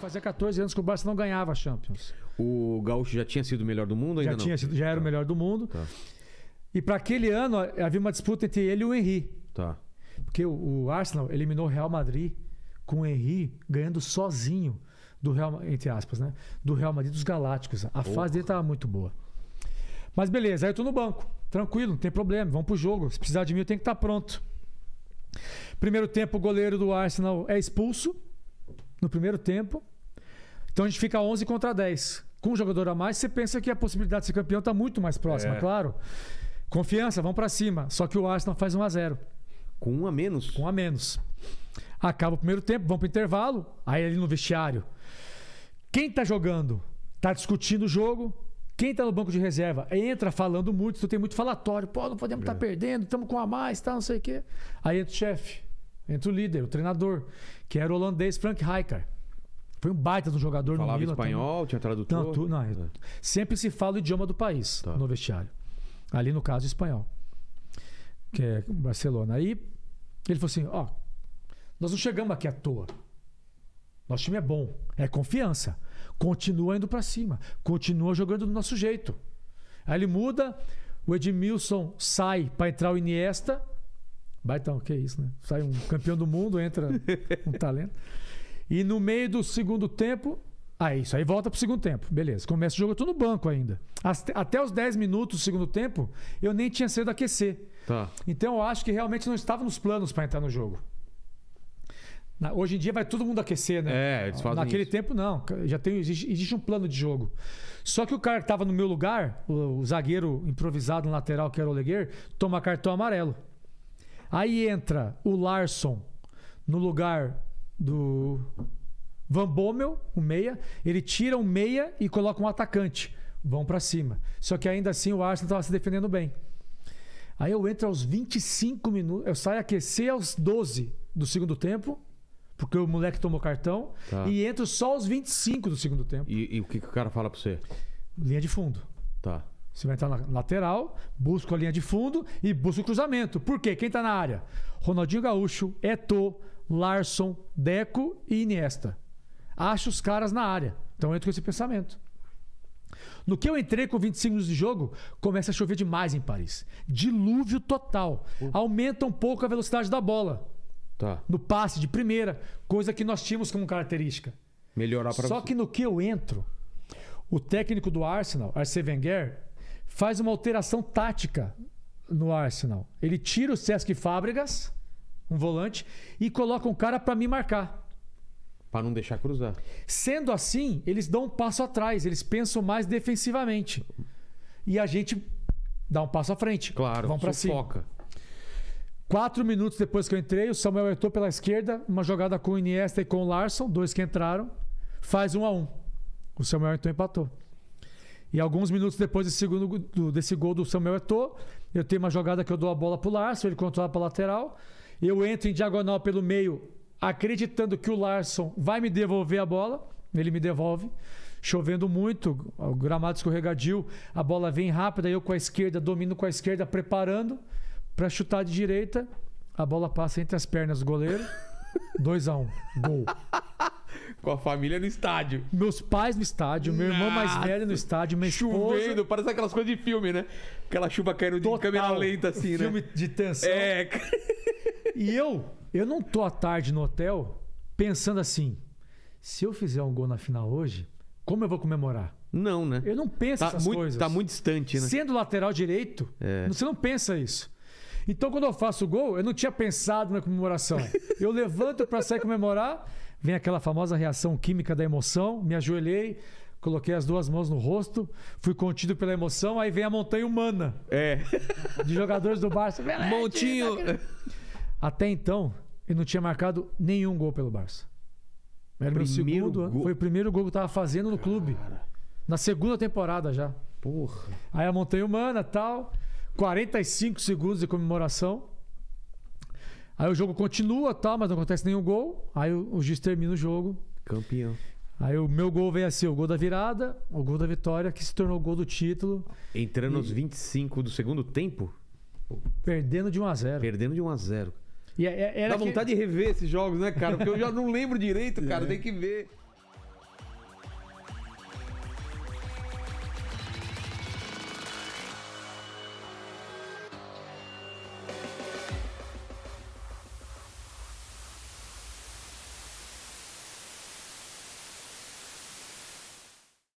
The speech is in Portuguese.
Fazia 14 anos que o Barça não ganhava a Champions. O Gaúcho já tinha sido o melhor do mundo ainda já não? Tinha sido, já era tá. o melhor do mundo. Tá. E para aquele ano havia uma disputa entre ele e o Henry. Tá. Porque o, o Arsenal eliminou o Real Madrid com o Henry ganhando sozinho do Real, entre aspas, né? Do Real Madrid dos Galácticos. A fase dele estava muito boa. Mas beleza, aí eu tô no banco. Tranquilo, não tem problema, vamos pro jogo. Se precisar de mim, eu tenho que estar tá pronto. Primeiro tempo, o goleiro do Arsenal é expulso no primeiro tempo. Então a gente fica 11 contra 10. Com um jogador a mais, você pensa que a possibilidade de ser campeão está muito mais próxima, é. claro. Confiança, vamos para cima. Só que o Arsenal faz 1 a 0 Com um a menos? Com um a menos. Acaba o primeiro tempo, vão para intervalo. Aí ali no vestiário. Quem está jogando está discutindo o jogo. Quem está no banco de reserva entra falando muito. Tu tem muito falatório. Pô, não podemos estar tá é. tá perdendo, estamos com a mais, tá, não sei o quê. Aí entra o chefe. Entre o líder, o treinador, que era o holandês Frank Rijkaard. Foi um baita do jogador Falava no Milan. Falava espanhol, tinha tradutor? Não, tu, não é. sempre se fala o idioma do país tá. no vestiário. Ali, no caso, espanhol. Que é Barcelona. Aí ele falou assim, ó, oh, nós não chegamos aqui à toa. Nosso time é bom, é confiança. Continua indo para cima, continua jogando do nosso jeito. Aí ele muda, o Edmilson sai para entrar o Iniesta Baitão, que é isso, né? Sai um campeão do mundo, entra um talento. E no meio do segundo tempo, Ah, isso aí volta pro segundo tempo. Beleza. Começa o jogo, eu tô no banco ainda. Até os 10 minutos do segundo tempo, eu nem tinha cedo aquecer. Tá. Então eu acho que realmente não estava nos planos para entrar no jogo. Hoje em dia vai todo mundo aquecer, né? É, eles fazem Naquele isso. tempo, não. Já tem, existe, existe, um plano de jogo. Só que o cara que estava no meu lugar, o, o zagueiro improvisado no lateral, que era o Oleguer, toma cartão amarelo. Aí entra o Larson no lugar do Van Bommel, o meia. Ele tira um meia e coloca um atacante. Vão para cima. Só que ainda assim o Arsenal estava se defendendo bem. Aí eu entro aos 25 minutos. Eu saio aquecer aos 12 do segundo tempo. Porque o moleque tomou cartão. Tá. E entro só aos 25 do segundo tempo. E, e o que, que o cara fala para você? Linha de fundo. Tá. Você vai entrar na lateral, busca a linha de fundo e busca o cruzamento. Por quê? Quem está na área? Ronaldinho Gaúcho, Eto, Larson, Deco e Iniesta. Acha os caras na área. Então entra com esse pensamento. No que eu entrei com 25 minutos de jogo, começa a chover demais em Paris. Dilúvio total. Aumenta um pouco a velocidade da bola. Tá. No passe de primeira, coisa que nós tínhamos como característica. Melhorar para Só você. que no que eu entro, o técnico do Arsenal, Arsene Wenger, faz uma alteração tática no Arsenal. Ele tira o Sesc Fábricas, um volante, e coloca um cara para me marcar. Para não deixar cruzar. Sendo assim, eles dão um passo atrás, eles pensam mais defensivamente. E a gente dá um passo à frente. Claro, vão para cima. Quatro minutos depois que eu entrei, o Samuel entrou pela esquerda, uma jogada com o Iniesta e com o Larson, dois que entraram, faz um a um. O Samuel Eto'o empatou. E alguns minutos depois desse, segundo, desse gol do Samuel Eto'o, eu tenho uma jogada que eu dou a bola para o Larson, ele controla para lateral. Eu entro em diagonal pelo meio, acreditando que o Larson vai me devolver a bola. Ele me devolve. Chovendo muito, o gramado escorregadio, a bola vem rápida, eu com a esquerda, domino com a esquerda, preparando para chutar de direita. A bola passa entre as pernas do goleiro. 2 a 1 um, Gol. Com a família no estádio. Meus pais no estádio, meu irmão mais velho no estádio, minha esposa. Chovendo, parece aquelas coisas de filme, né? Aquela chuva caindo Total. de câmera lenta, assim, filme né? Filme de tensão. É. E eu, eu não tô à tarde no hotel pensando assim, se eu fizer um gol na final hoje, como eu vou comemorar? Não, né? Eu não penso tá essas muito, coisas. Tá muito distante, né? Sendo lateral direito, é. você não pensa isso. Então, quando eu faço o gol, eu não tinha pensado na comemoração. Eu levanto para sair comemorar, vem aquela famosa reação química da emoção, me ajoelhei, coloquei as duas mãos no rosto, fui contido pela emoção, aí vem a montanha humana. É. De jogadores do Barça. Montinho. Tá Até então, ele não tinha marcado nenhum gol pelo Barça. Era primeiro segundo, gol. foi o primeiro gol que eu tava fazendo no Cara. clube. Na segunda temporada já. Porra. Aí a montanha humana, tal, 45 segundos de comemoração. Aí o jogo continua, tal, tá, mas não acontece nenhum gol. Aí o, o juiz termina o jogo. Campeão. Aí o meu gol a assim, o gol da virada, o gol da vitória, que se tornou o gol do título. Entrando e... aos 25 do segundo tempo? Perdendo de 1 a 0 Perdendo de 1 a 0 e é, é, era Dá vontade que... de rever esses jogos, né, cara? Porque eu já não lembro direito, cara. É. Tem que ver.